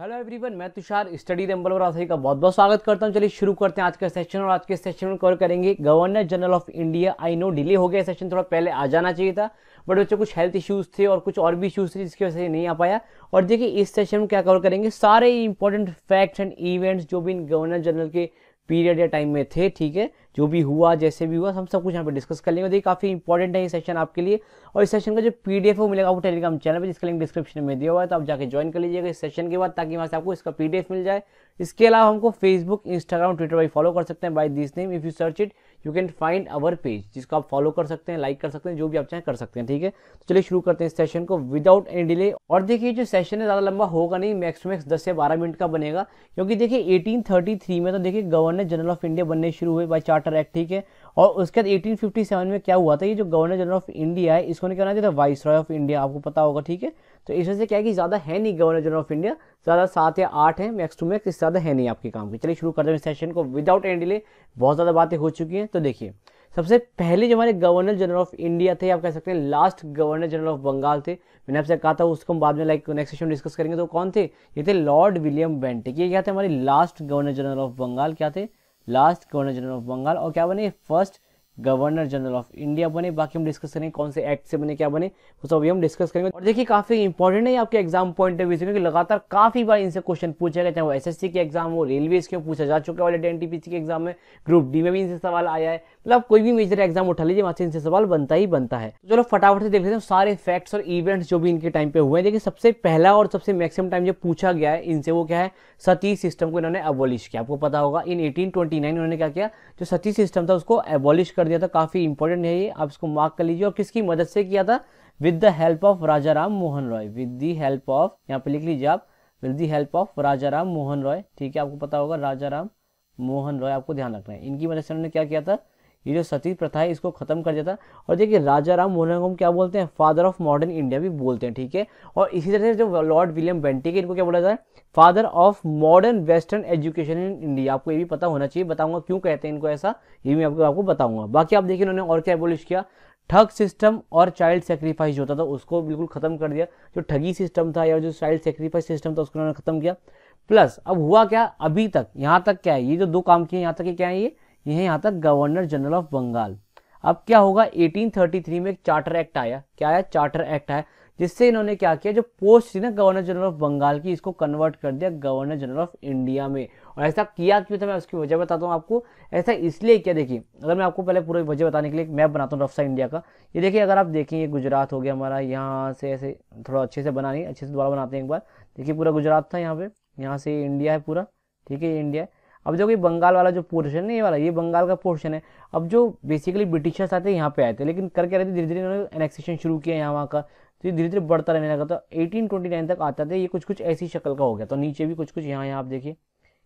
Hello everyone मैं Tushar study रेम्बल और आप का बहुत बहुत स्वागत करता हूं चलिए शुरू करते हैं आज का सेशन और आज के सेशन में कवर करेंगे governor general of India I know delay हो गया सेशन थोड़ा पहले आ जाना चाहिए था बट बच्चों कुछ हेल्थ इश्यूज थे और कुछ और भी इश्यूज थे जिसकी वजह से नहीं आ पाया और देखिए इस सेशन में क्या कवर करेंगे सारे इंपॉर्टेंट फैक्ट्स एंड इवेंट्स जो भी इन गवर्नर जनरल के पीरियड या टाइम में थे ठीक है जो भी हुआ जैसे भी हुआ हम सब कुछ यहाँ पे डिस्कस कर लेंगे देखिए काफ़ी इंपॉर्टेंट है ये सेशन आपके लिए और इस सेशन का जो पीडीएफ वो मिलेगा वो टेलीग्राम चैनल पर जिसका लिंक डिस्क्रिप्शन में दिया हुआ है तो आप जाके ज्वाइन कर लीजिएगा इस सेशन के बाद ताकि वहाँ से आपको इसका पीडीएफ मिल जाए इसके अलावा हमको फेसबुक इंस्टाग्राम ट्विटर पर फॉलो कर सकते हैं by this name if you search it you can find our page जिसको आप फॉलो कर सकते हैं लाइक कर सकते हैं जो भी आप चाहें कर सकते हैं ठीक है तो चलिए शुरू करते हैं इस सेशन को विदाउट एनी डिले और देखिए जो सेशन है ज़्यादा लंबा होगा नहीं मैक्स मैक्स दस से बारह मिनट का बनेगा क्योंकि देखिए एटीन में तो देखिए गवर्नर जनरल ऑफ इंडिया बनने शुरू हुए बाई चार्टर एक्ट ठीक है और उसके बाद सेवन में क्या हुआ था ये जो गवर्नर जनरल ऑफ इंडिया है इसको ने क्या बनाया था वाइस रॉय ऑफ इंडिया आपको पता होगा ठीक है तो इस वजह से क्या है कि ज़्यादा है नहीं गवर्नर जनरल ऑफ इंडिया ज़्यादा सात या आठ है मैक्स टू मैक्स इससे ज़्यादा है नहीं आपके काम की चलिए शुरू करते हैं इस सेशन को विदाउट एंड डिले बहुत ज़्यादा बातें हो चुकी हैं तो देखिए सबसे पहले जो हमारे गवर्नर जनरल ऑफ इंडिया थे आप कह सकते हैं last governor general of Bengal थे मैंने आपसे कहा था उसको हम बाद में लाइक नेक्स्ट सेशन डिस्कस करेंगे तो कौन थे ये थे लॉर्ड विलियम बेंटिक ये क्या थे हमारे last governor general of Bengal क्या थे last governor general of Bengal और क्या बने first governor general of India बने बाकी हम डिस्कस करेंगे कौन से एक्ट से बने क्या बने वो सब अभी हम डिस्कस करेंगे और देखिए काफी इंपॉर्टेंट है आपके एग्जाम पॉइंट ऑफ व्यू से क्योंकि लगातार काफी बार इनसे क्वेश्चन पूछा गया चाहे वो एसएससी के एग्जाम हो रेलवे के पूछा जा चुका है ऑलरेडी टीपीसी के एग्जाम में ग्रुप डी में भी इनसे सवाल आया है मतलब कोई भी मेजर एग्जाम उठा लीजिए वहां से इनसे सवाल बनता ही बनता है तो चलो फटाफट से देख लेते हैं सारे फैक्ट्स और इवेंट्स जो भी इनके टाइम पे हुए हैं देखिए सबसे पहला और सबसे मैक्सिमम टाइम जो पूछा गया है इनसे वो क्या है सती सिस्टम को इन्होंने एबोलिश किया आपको पता होगा इन एटीन उन्होंने क्या किया जो सती सिस्टम था उसको एबोलिश कर दिया था काफ़ी इंपॉर्टेंट है ये आप इसको मार्क कर लीजिए और किसकी मदद से किया था with the help of Raja Ram Mohan Roy with the help of यहाँ पे लिख लीजिए आप with the help of Raja Ram Mohan Roy ठीक है आपको पता होगा राजा राम मोहन रॉय आपको ध्यान रखना है इनकी मदद से उन्होंने क्या किया था ये जो सती प्रथा है इसको ख़त्म कर दिया था और देखिए राजा राम मोहन को हम क्या बोलते हैं फादर ऑफ मॉडर्न इंडिया भी बोलते हैं ठीक है और इसी तरह से जो लॉर्ड विलियम बेंटी के इनको क्या बोला जाता है father of modern western education in India आपको ये भी पता होना चाहिए बताऊंगा क्यों कहते हैं इनको ऐसा ये भी आपको आपको बताऊंगा बाकी आप देखिए उन्होंने और क्या बोलिश किया ठग सिस्टम और चाइल्ड सेक्रीफाइस जो होता था उसको बिल्कुल ख़त्म कर दिया जो ठगी सिस्टम था या जो चाइल्ड सेक्रीफाइस सिस्टम था उसको उन्होंने ख़त्म किया प्लस अब हुआ क्या अभी तक यहाँ तक क्या है ये जो दो काम किए यहाँ तक क्या है ये ये है यहाँ तक गवर्नर जनरल ऑफ बंगाल अब क्या होगा 1833 में एक चार्टर एक्ट आया क्या आया चार्टर एक्ट आया जिससे इन्होंने क्या किया जो पोस्ट थी ना गवर्नर जनरल ऑफ बंगाल की इसको कन्वर्ट कर दिया गवर्नर जनरल ऑफ इंडिया में और ऐसा किया क्यों था मैं उसकी वजह बताता हूँ आपको ऐसा इसलिए क्या देखिए अगर मैं आपको पहले पूरे वजह बताने के लिए मैप बनाता हूँ रफ्सा इंडिया का ये देखिए अगर आप देखें ये गुजरात हो गया हमारा यहाँ से ऐसे थोड़ा अच्छे से बनाने अच्छे से दोबारा बनाते हैं एक बार देखिए पूरा गुजरात था यहाँ पे यहाँ से इंडिया है पूरा ठीक है इंडिया है अब जो ये बंगाल वाला जो पोर्शन है ये वाला ये बंगाल का पोर्शन है अब जो बेसिकली ब्रिटिशर्स आते यहाँ पे आए थे लेकिन करके रहे थे धीरे धीरे इन्होंने एनेक्सेशन शुरू किया यहाँ वहाँ का तो ये धीरे धीरे बढ़ता रहने लगा तो एटीन ट्वेंटी नाइन तक आता था ये कुछ कुछ ऐसी शक्ल का हो गया तो नीचे भी कुछ कुछ यहाँ यहाँ आप देखिए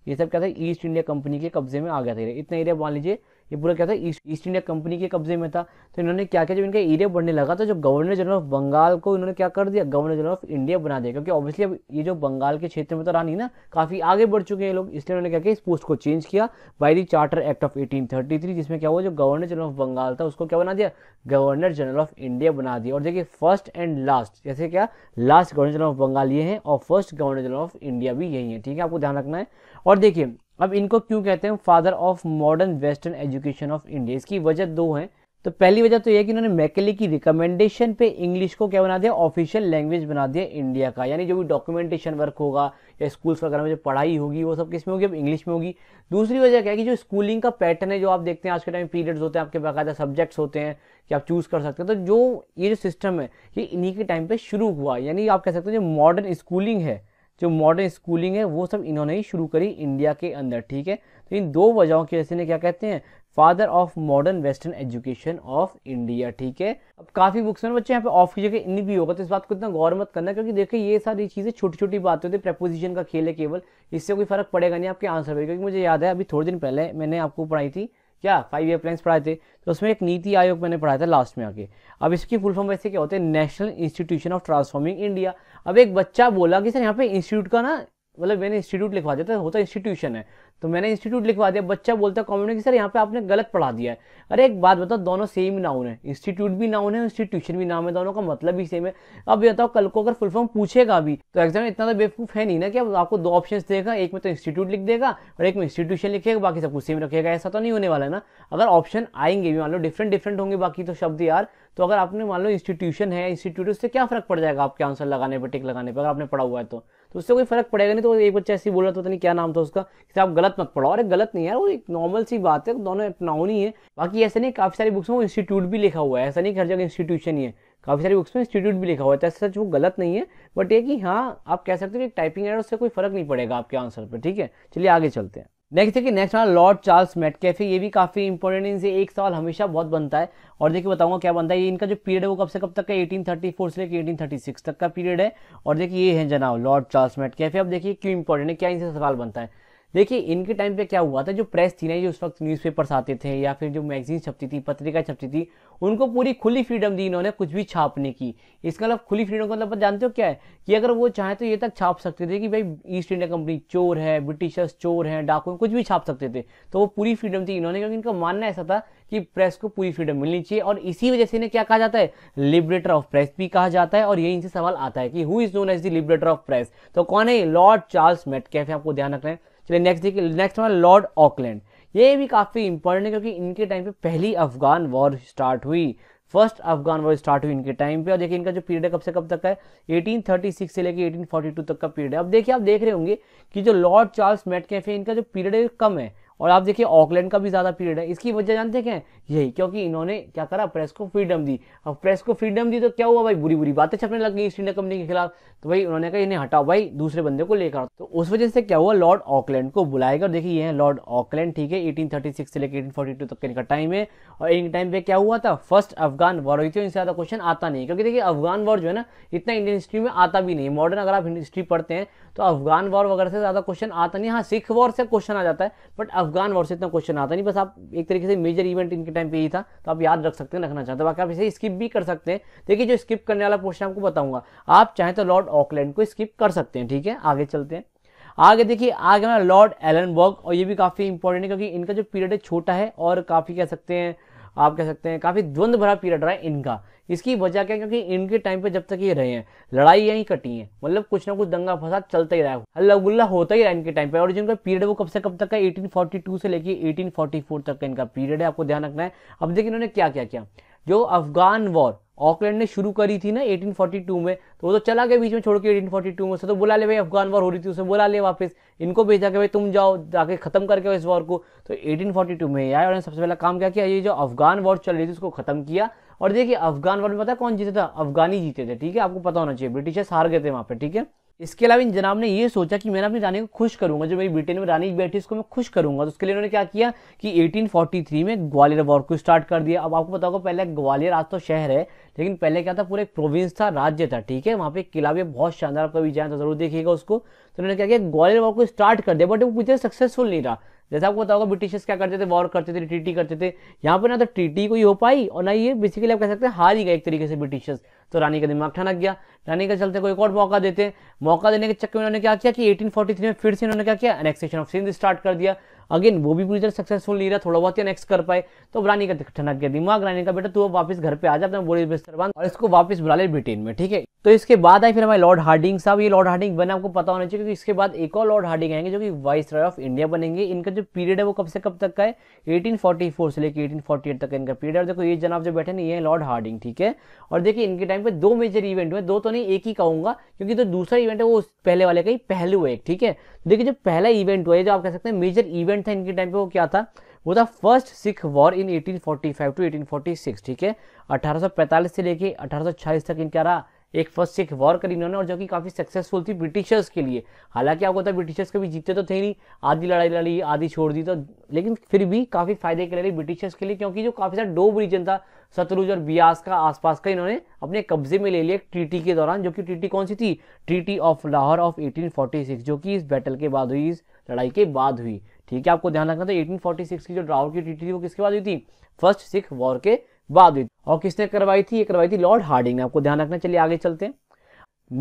ये सब क्या था ईस्ट इंडिया कंपनी के कब्जे में आ गया था इतना एरिया मान लीजिए ये पूरा क्या था ईस्ट इंडिया कंपनी के कब्जे में था तो इन्होंने क्या किया जब इनका एरिया बढ़ने लगा तो जब गवर्नर जनरल ऑफ बंगाल को इन्होंने क्या कर दिया गवर्नर जनरल ऑफ इंडिया बना दिया क्योंकि ऑब्वियसली अब ये जो बंगाल के क्षेत्र में तो रहा नहीं ना काफ़ी आगे बढ़ चुके हैं लोग इसलिए उन्होंने क्या किया इस पोस्ट को चेंज किया by the charter act of eighteen जिसमें क्या हुआ जो गवर्नर जनरल ऑफ बंगाल था उसको क्या बना दिया गवर्नर जनरल ऑफ इंडिया बना दिया और देखिए फर्स्ट एंड लास्ट जैसे क्या last governor general of Bengal ये हैं और first governor general of India भी यही है ठीक है आपको ध्यान रखना है और देखिए अब इनको क्यों कहते हैं father of modern western education of India इसकी वजह दो है तो पहली वजह तो यह कि इन्होंने मैकेले की रिकमेंडेशन पे इंग्लिश को क्या बना दिया ऑफिशियल लैंग्वेज बना दिया इंडिया का यानी जो भी डॉक्यूमेंटेशन वर्क होगा या स्कूल्स वगैरह में जो पढ़ाई होगी वो सब किस में होगी अब इंग्लिश में होगी दूसरी वजह क्या है कि जो स्कूलिंग का पैटर्न है जो आप देखते हैं आज के टाइम पीरियड्स होते हैं आपके बाकायदा सब्जेक्ट्स होते हैं कि आप चूज़ कर सकते हैं तो जो ये जो सिस्टम है ये इन्हीं के टाइम पर शुरू हुआ यानी आप कह सकते हैं जो मॉडर्न स्कूलिंग है जो मॉडर्न स्कूलिंग है वो सब इन्होंने ही शुरू करी इंडिया के अंदर ठीक है तो इन दो वजहों की वजह से क्या कहते हैं father of modern western education of India ठीक है अब काफी बुक्स में बच्चे यहाँ पे ऑफ की जगह इन भी होगा तो इस बात को इतना गौर मत करना क्योंकि देखिए ये सारी चीजें छोटी छोटी बातें होती है प्रपोजिशन का खेल है केवल इससे कोई फर्क पड़ेगा नहीं आपके आंसर पर क्योंकि मुझे याद है अभी थोड़े दिन पहले मैंने आपको पढ़ाई थी क्या फाइव ईयर प्लान्स पढ़ाए थे तो उसमें एक नीति आयोग मैंने पढ़ाया था लास्ट में आके अब इसकी फुल फॉर्म वैसे क्या होते हैं national institution of transforming India अब एक बच्चा बोला कि सर यहाँ पे इंस्टीट्यूट का ना मतलब मैंने इंस्टीट्यूट लिखवा दिया था होता इंस्टीट्यूशन है तो मैंने इंस्टीट्यूट लिखवा दिया बच्चा बोलता है कॉमेंट कि सर यहाँ पे आपने गलत पढ़ा दिया है अरे एक बात बताओ दोनों सेम नाउन है इंस्टीट्यूट भी नाउन है इंस्टीट्यूशन भी नाम है दोनों का मतलब भी सेम है अब बताओ कल को अगर फुल फॉर्म पूछेगा भी तो एग्जाम इतना तो बेवकूफ़ है नहीं ना कि आपको दो ऑप्शन देगा एक में तो इंस्टीट्यूट लिख देगा और एक में इंस्टीट्यूशन लिखेगा बाकी सब कुछ सेम रखेगा ऐसा तो नहीं होने वाला है ना अगर ऑप्शन आएंगे भी मान लो डिफरेंट डिफरेंट होंगे बाकी तो शब्द यार तो अगर आपने मान लो इंस्टीट्यूशन है इंस्टीट्यूट उससे क्या फर्क पड़ जाएगा आपके आंसर लगाने पर टिक लगाने पर अगर आपने पढ़ा हुआ है तो? तो उससे कोई फर्क पड़ेगा नहीं तो एक बच्चा ऐसे बोल रहा था पता नहीं क्या नाम था उसका आप गलत गलत मत पढ़ो और गलत नहीं है वो एक नॉर्मल सी बात है दोनों अपनाउनी है बाकी ऐसे नहीं काफ़ी सारी बुक्स में इंस्टीट्यूट भी लिखा हुआ है ऐसा नहीं हर जगह इंस्टीट्यूशन ही है काफ़ी सारी बुक्स में इंस्टीट्यूट भी लिखा हुआ है तो सच वो गलत नहीं है बट ये कि हाँ आप कह सकते हो कि टाइपिंग एरर उससे कोई फर्क नहीं पड़ेगा आपके आंसर पर ठीक है चलिए आगे चलते हैं नेक्स्ट देखिए नेक्स्ट हमारा लॉर्ड चार्ल्स मेट कैफे ये भी काफ़ी इंपॉर्टेंट है इनसे एक सवाल हमेशा बहुत बनता है और देखिए बताऊंगा क्या बनता है ये इनका जो पीरियड है वो कब से कब तक का 1834 से लेकर 1836 तक का पीरियड है और देखिए ये है जनाब लॉर्ड चार्ल्स मेट कैफे अब देखिए क्यों इंपॉर्टेंट है क्या इनसे सवाल बनता है देखिए इनके टाइम पे क्या हुआ था जो प्रेस थी ना जो उस वक्त न्यूज़पेपर्स आते थे या फिर जो मैगजीन छपती थी पत्रिका छपती थी उनको पूरी खुली फ्रीडम दी इन्होंने कुछ भी छापने की इसका मतलब खुली फ्रीडम का मतलब जानते हो क्या है कि अगर वो चाहे तो ये तक छाप सकते थे कि भाई ईस्ट इंडिया कंपनी चोर है ब्रिटिशर्स चोर हैं डाकू कुछ भी छाप सकते थे तो वो पूरी फ्रीडम थी इन्होंने क्योंकि इनका मानना ऐसा था कि प्रेस को पूरी फ्रीडम मिलनी चाहिए और इसी वजह से इन्हें क्या कहा जाता है लिबरेटर ऑफ प्रेस भी कहा जाता है और यही इनसे सवाल आता है कि who is known as the liberator of press तो कौन है लॉर्ड चार्ल्स मेट कैफे आपको ध्यान रखना है चलिए नेक्स्ट देखिए नेक्स्ट हमारा लॉर्ड ऑकलैंड ये भी काफ़ी इंपॉर्टेंट है क्योंकि इनके टाइम पे पहली अफगान वॉर स्टार्ट हुई फर्स्ट अफगान वॉर स्टार्ट हुई इनके टाइम पे और देखिए इनका जो पीरियड है कब से कब तक है 1836 से लेकर 1842 तक का पीरियड है अब देखिए आप देख रहे होंगे कि जो लॉर्ड चार्ल्स मेट है इनका जो पीरियड है कम है और आप देखिए ऑकलैंड का भी ज़्यादा पीरियड है इसकी वजह जानते क्या यही क्योंकि इन्होंने क्या करा प्रेस को फ्रीडम दी अब प्रेस को फ्रीडम दी तो क्या हुआ भाई बुरी बुरी बातें छपने लग गई ईस्ट इंडिया कंपनी के खिलाफ तो भाई उन्होंने कहा इन्हें हटाओ भाई दूसरे बंदे को लेकर तो उस वजह से क्या हुआ लॉर्ड ऑकलैंड को बुलाएगा देखिए ये है लॉर्ड ऑकलैंड ठीक है एटीन से लेकर टू तक इनका टाइम है और इन टाइम पे क्या हुआ था फर्स्ट अफगान वॉर हुई थी इनसे ज़्यादा क्वेश्चन आता नहीं क्योंकि देखिए अफगान वॉर जो है ना इतना इंडियन हिस्ट्री में आता भी नहीं मॉडर्न अगर आप हिस्ट्री पढ़ते हैं तो अफगान वॉर वगैरह से ज़्यादा क्वेश्चन आता नहीं हाँ सिख वॉर से क्वेश्चन आ जाता है बट अफगान वॉर से इतना क्वेश्चन आता नहीं बस आप एक तरीके से मेजर इवेंट इनके टाइम पे ही था तो आप याद रख सकते हैं रखना चाहते हैं बाकी आप इसे स्किप भी कर सकते हैं देखिए जो स्किप करने वाला क्वेश्चन आपको बताऊंगा आप चाहें तो लॉर्ड ऑकलैंड को स्किप कर सकते हैं ठीक है आगे चलते हैं आगे देखिए आगे हमारा लॉर्ड एलनबर्ग और ये भी काफ़ी इंपॉर्टेंट है क्योंकि इनका जो पीरियड है छोटा है और काफ़ी कह सकते हैं आप कह सकते हैं काफ़ी द्वंद्व भरा पीरियड रहा है इनका इसकी वजह क्या क्योंकि इनके टाइम पे जब तक ये रहे हैं लड़ाई यहीं कटी है मतलब कुछ ना कुछ दंगा फसाद चलता ही रहा है हल्ला होता ही रहा इनके टाइम पे और जिनका पीरियड वो कब से कब तक है 1842 से लेके 1844 तक का इनका पीरियड है आपको ध्यान रखना है अब देखिए इन्होंने क्या क्या किया जो अफगान वॉर ऑकलैंड ने शुरू करी थी ना 1842 में तो वो तो चला गया बीच में छोड़ के 1842 में उसे तो बुला ले भाई अफगान वॉर हो रही थी उसे बुला ले वापस इनको भेजा के भाई तुम जाओ जाके ख़त्म करके इस वॉर को तो 1842 में आया और सबसे पहला काम क्या किया ये जो अफगान वॉर चल रही थी उसको ख़त्म किया और देखिए अफगान वॉर में पता है कौन जीते था अफगानी जीते थे ठीक है आपको पता होना चाहिए ब्रिटिशर्स हार गए थे वहाँ पर ठीक है इसके अलावा इन जनाब ने ये सोचा कि मैं अपनी रानी को खुश करूंगा जो मेरी ब्रिटेन में रानी बैठी उसको मैं खुश करूंगा तो उसके लिए उन्होंने क्या किया कि 1843 में ग्वालियर वॉर को स्टार्ट कर दिया अब आपको बताओ पहले ग्वालियर आज तो शहर है लेकिन पहले क्या था पूरा एक प्रोविंस था राज्य था ठीक है वहाँ पे किला भी बहुत शानदार कभी जाए तो जरूर देखिएगा उसको तो उन्होंने क्या किया ग्वालियर वॉर को स्टार्ट कर दिया बट वो पूछे सक्सेसफुल नहीं रहा जैसे आपको पता होगा ब्रिटिशर्स क्या करते थे वॉर करते थे ट्रीटी करते थे यहाँ पर ना तो ट्रीटी कोई हो पाई और ना ये बेसिकली आप कह सकते हैं हार ही गए एक तरीके से ब्रिटिशर्स तो रानी का दिमाग ठनक गया रानी का चलते कोई एक और मौका देते मौका देने के चक्कर में उन्होंने क्या किया कि 1843 में फिर से उन्होंने क्या किया एनेक्सेशन ऑफ सिंध स्टार्ट कर दिया अगेन वो भी तरह सक्सेसफुल नहीं रहा थोड़ा बहुत ही नेक्स्ट कर पाए तो रानी का ठनक गया दिमाग रानी का बेटा तू वापस घर पे आ जा अपना बिस्तर बांध और इसको वापस बुला ले ब्रिटेन में ठीक है तो इसके बाद आए फिर हमारे लॉर्ड हार्डिंग साहब ये लॉर्ड हार्डिंग बने आपको पता होना चाहिए क्योंकि इसके बाद एक और लॉर्ड हार्डिंग आएंगे जो कि वाइस रॉय ऑफ इंडिया बनेंगे इनका जो पीरियड है वो कब से कब तक का है 1844 से लेकर 1848 तक इनका पीरियड है देखो ये जनाब जो बैठे ना ये लॉर्ड हार्डिंग ठीक है और देखिए इनके टाइम पर दो मेजर इवेंट हुए दो तो नहीं एक ही कहूँगा क्योंकि जो तो दूसरा इवेंट है वो पहले वाले का ही पहलू है ठीक है देखिए जो पहला इवेंट हुआ है जो आप कह सकते हैं मेजर इवेंट इवेंट था इनके टाइम पे वो क्या था वो था first Sikh war in 1845 to 1846 ठीक है 1845 से लेके 1846 तक इनका रहा एक फर्स्ट सिख वॉर करी इन्होंने और जो कि काफ़ी सक्सेसफुल थी ब्रिटिशर्स के लिए हालांकि आपको था ब्रिटिशर्स कभी जीते तो थे नहीं आधी लड़ाई लड़ी आधी छोड़ दी तो लेकिन फिर भी काफ़ी फायदे के लिए ब्रिटिशर्स के लिए क्योंकि जो काफ़ी सारा डोब रीजन था सतलुज और बियास का आसपास का इन्होंने अपने कब्जे में ले लिया ट्रीटी के दौरान जो कि ट्रीटी कौन सी थी ट्रीटी ऑफ लाहौर ऑफ 1846 जो कि इस बैटल के बाद हुई इस लड़ाई के बाद हुई ठीक है आपको ध्यान रखना था 1846 की जो ड्राउट की ट्रीटी थी वो किसके बाद हुई थी फर्स्ट सिख वॉर के बाद हुई और किसने करवाई थी ये करवाई थी लॉर्ड हार्डिंग ने आपको ध्यान रखना चलिए आगे चलते हैं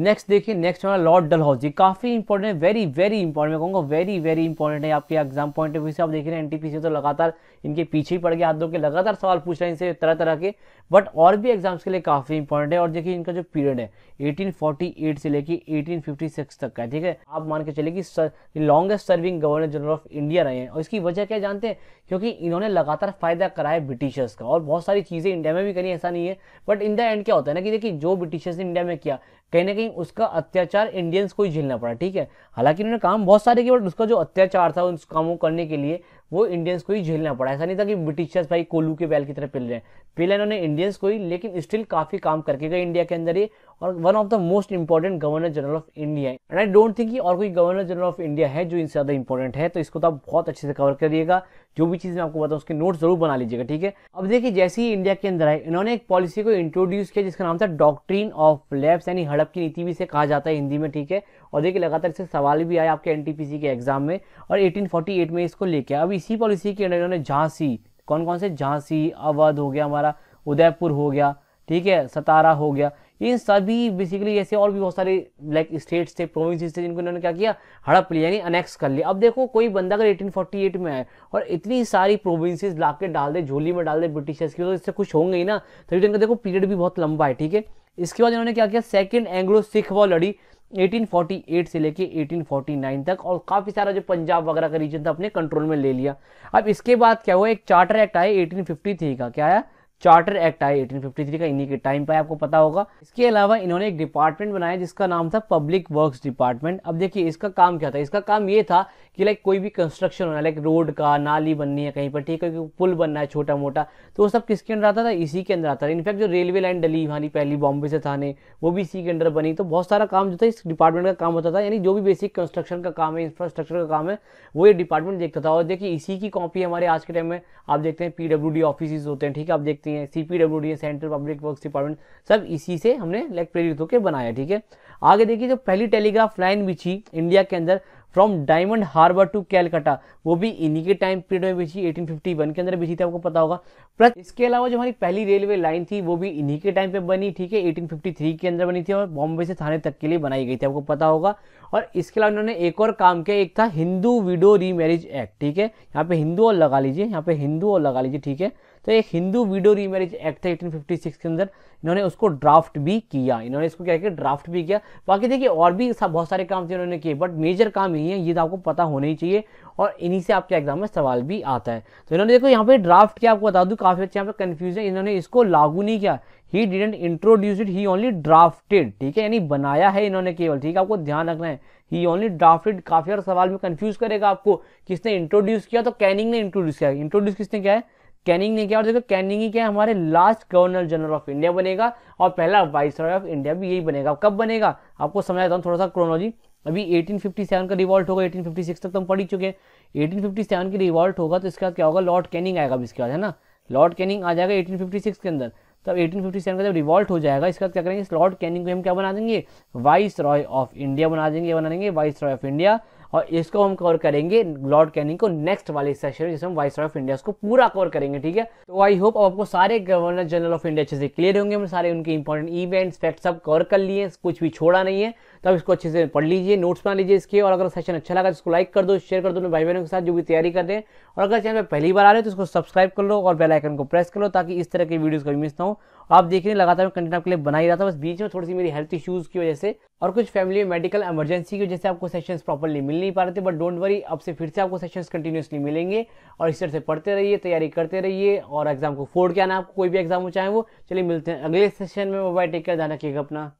नेक्स्ट देखिए नेक्स्ट हमारा लॉर्ड डलहौस जी काफी इंपॉर्टेंट है वेरी वेरी इंपॉर्टेंट मैं कहूँगा वेरी वेरी इंपॉर्टेंट है आपके एग्जाम पॉइंट ऑफ व्यू से आप देख रहे हैं एनटीपीसी तो लगातार इनके पीछे ही पड़ गया आप के लगातार सवाल पूछ रहे हैं इनसे तरह तरह के बट और भी एग्जाम्स के लिए काफी इंपॉर्टेंट है और देखिए इनका जो पीरियड है 1848 से लेके 1856 तक का ठीक है आप मान के चले कि longest serving governor general of India रहे हैं और इसकी वजह क्या जानते हैं क्योंकि इन्होंने लगातार फायदा कराया ब्रिटिशर्स का और बहुत सारी चीज़ें इंडिया में भी करी ऐसा नहीं है बट इन द एंड क्या होता है ना कि देखिए जो ब्रिटिशर्स ने इंडिया में किया कहीं ना कहीं उसका अत्याचार इंडियंस को ही झेलना पड़ा ठीक है हालांकि इन्होंने काम बहुत सारे किए बट उसका जो अत्याचार था उस कामों को करने के लिए वो इंडियंस को ही झेलना पड़ा ऐसा नहीं था कि ब्रिटिशर्स भाई कोलू के बैल की तरह पिल रहे हैं पिला इन्होंने इंडियंस को ही लेकिन स्टिल काफी काम करके गए इंडिया के अंदर ही और one of the most important governor general of India and I don't think और कोई गवर्नर जनरल ऑफ इंडिया है जो इनसे ज्यादा इंपॉर्टेंट है तो इसको तो आप बहुत अच्छे से कवर करिएगा जो भी चीज़ मैं आपको बताऊँ उसके नोट जरूर बना लीजिएगा ठीक है अब देखिए जैसे ही इंडिया के अंदर आए इन्होंने एक पॉलिसी को इंट्रोड्यूस किया जिसका नाम था डॉक्ट्रीन ऑफ लेफ्ट यानी हड़प की नीति भी से कहा जाता है हिंदी में ठीक है और देखिए लगातार इससे सवाल भी आया आपके एन के एग्जाम में और 1848 में इसको लेके अब इसी पॉलिसी के अंडर इन्होंने झांसी कौन कौन से झांसी अवध हो गया हमारा उदयपुर हो गया ठीक है सतारा हो गया इन सभी बेसिकली ऐसे और भी बहुत सारे लाइक स्टेट्स थे प्रोविंसेस थे जिनको इन्होंने क्या किया हड़प लिया यानी अनेक्स कर लिया अब देखो कोई बंदा अगर 1848 में आए और इतनी सारी प्रोविंसेस ला के डाल दे झोली में डाल दे ब्रिटिशर्स की तो इससे कुछ होंगे ही ना तो इनका देखो पीरियड भी बहुत लंबा है ठीक है इसके बाद इन्होंने क्या किया सेकेंड एंग्लो सिख वॉर लड़ी 1848 से लेके 1849 तक और काफ़ी सारा जो पंजाब वगैरह का रीजन था अपने कंट्रोल में ले लिया अब इसके बाद क्या हुआ एक चार्टर एक्ट आया 1853 का क्या आया चार्टर एक्ट आया 1853 का इन्हीं के टाइम पर आपको पता होगा इसके अलावा इन्होंने एक डिपार्टमेंट बनाया जिसका नाम था पब्लिक वर्क्स डिपार्टमेंट अब देखिए इसका काम क्या था इसका काम ये था कि लाइक कोई भी कंस्ट्रक्शन होना लाइक रोड का नाली बननी है कहीं पर ठीक है पुल बनना है छोटा मोटा तो वो सब किसके अंदर आता था इसी के अंदर आता था इनफैक्ट जो रेलवे लाइन डली हानी पहली बॉम्बे से थाने वो भी इसी के अंदर बनी तो बहुत सारा काम जो था इस डिपार्टमेंट का काम होता था यानी जो भी बेसिक कंस्ट्रक्शन का काम है इंफ्रास्ट्रक्चर का काम है वो ये डिपार्टमेंट देखता था और देखिए इसी की कॉपी हमारे आज के टाइम में आप देखते हैं पीडब्ल्यू ऑफिस होते हैं ठीक है आप देखते हैं सकती हैं C P W D central public work department सब इसी से हमने लाइक प्रेरित होकर बनाया ठीक है आगे देखिए जो पहली टेलीग्राफ लाइन बिछी इंडिया के अंदर फ्रॉम डायमंड हार्बर टू कैलकाटा वो भी इन्हीं के टाइम पीरियड में बिछी 1851 के अंदर बिछी थी तो आपको पता होगा प्लस इसके अलावा जो हमारी पहली रेलवे लाइन थी वो भी इन्हीं के टाइम पे बनी ठीक है 1853 के अंदर बनी थी और बॉम्बे से थाने तक के लिए बनाई गई थी आपको पता होगा और इसके अलावा उन्होंने एक और काम किया एक था हिंदू विडो रीमैरिज एक्ट ठीक है यहाँ पे हिंदू और लगा लीजिए यहाँ पे हिंदू और लगा लीजिए ठीक है तो एक हिंदू विडो रीमैरिज एक्ट है 1856 के अंदर इन्होंने उसको ड्राफ्ट भी किया इन्होंने इसको क्या किया ड्राफ्ट भी किया बाकी देखिए और भी बहुत सारे काम थे इन्होंने किए बट मेजर काम यही है ये तो आपको पता होना ही चाहिए और इन्हीं से आपके एग्जाम में सवाल भी आता है तो इन्होंने देखो यहाँ पे ड्राफ्ट किया आपको बता दूँ काफ़ी अच्छे यहाँ पे है इन्होंने इसको लागू नहीं किया he didn't introduce he only drafted ठीक है यानी बनाया है इन्होंने केवल ठीक है आपको ध्यान रखना है ही ओनली ड्राफ्टेड काफ़ी और सवाल में कन्फ्यूज करेगा आपको किसने इंट्रोड्यूस किया तो कैनिंग ने इंट्रोड्यूस किया इंट्रोड्यूस किसने किया है कैनिंग ने किया और देखो कैनिंग ही क्या हमारे last governor general of India बनेगा और पहला वाइस रॉय ऑफ इंडिया भी यही बनेगा कब बनेगा आपको समझ आता हूँ थोड़ा सा क्रोनोलॉजी अभी 1857 का रिवॉल्ट होगा 1856 तक तो हम पढ़ ही चुके हैं 1857 की रिवॉल्ट होगा तो इसके बाद क्या होगा लॉर्ड कैनिंग आएगा इसके बाद है ना लॉर्ड कैनिंग आ जाएगा 1856 के अंदर तब 1857 का जब रिवॉल्ट हो जाएगा इसके बाद क्या करेंगे लॉर्ड कैनिंग को हम क्या बना देंगे वाइस रॉय ऑफ इंडिया बना देंगे बना देंगे वाइस रॉय ऑफ इंडिया और इसको हम कवर करेंगे लॉर्ड कैनिंग को नेक्स्ट वाले सेशन में जिसमें हम वाइस ऑफ इंडिया को पूरा कवर करेंगे ठीक है तो आई होप आपको सारे गवर्नर जनरल ऑफ इंडिया अच्छे से क्लियर होंगे हम सारे उनके इंपॉर्टेंट इवेंट्स फैक्ट सब कवर कर लिए कुछ भी छोड़ा नहीं है तो आप इसको अच्छे से पढ़ लीजिए नोट्स बना लीजिए इसके और अगर सेशन अच्छा लगा तो इसको लाइक कर दो शेयर कर दो भाई बहनों के साथ जो भी तैयारी कर रहे हैं और अगर चैनल पर पहली बार आ रहे हो तो इसको सब्सक्राइब कर लो और बेलाइकन को प्रेस कर लो ताकि इस तरह की वीडियो कभी मिस ना हो आप देख रहे हैं लगातार मैं कंटेंट आपके लिए बना ही रहा था बस बीच में थोड़ी सी मेरी हेल्थ इश्यूज की वजह से और कुछ फैमिली में मेडिकल इमरजेंसी की वजह से आपको सेशंस प्रॉपरली मिल नहीं पा रहे थे बट डोंट वरी अब से फिर से आपको सेशंस कंटिन्यूसली मिलेंगे और इस तरह से पढ़ते रहिए तैयारी करते रहिए और एग्जाम को फोड़ के आना आपको कोई भी एग्जाम हो चाहे वो चलिए मिलते हैं अगले सेशन में मोबाइल टेक कर जाना रखिएगा अपना